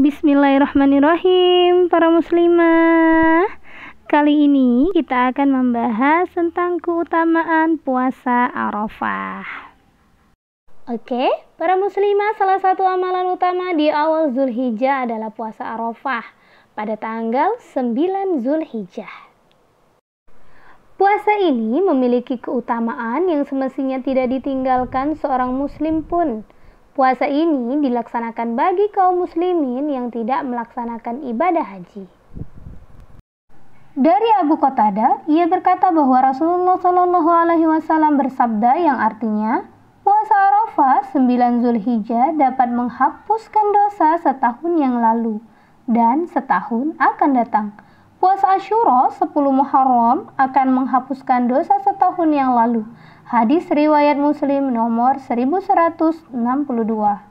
Bismillahirrahmanirrahim para muslimah Kali ini kita akan membahas tentang keutamaan puasa Arafah Oke, para muslimah salah satu amalan utama di awal Zulhijjah adalah puasa Arafah pada tanggal 9 Zulhijjah Puasa ini memiliki keutamaan yang semestinya tidak ditinggalkan seorang muslim pun Puasa ini dilaksanakan bagi kaum muslimin yang tidak melaksanakan ibadah haji. Dari Abu Qatada, ia berkata bahwa Rasulullah Shallallahu Alaihi Wasallam bersabda yang artinya, puasa Arafah 9 Zulhijjah dapat menghapuskan dosa setahun yang lalu dan setahun akan datang. Puasa Ashura 10 Muharram akan menghapuskan dosa setahun yang lalu. Hadis riwayat Muslim nomor 1162.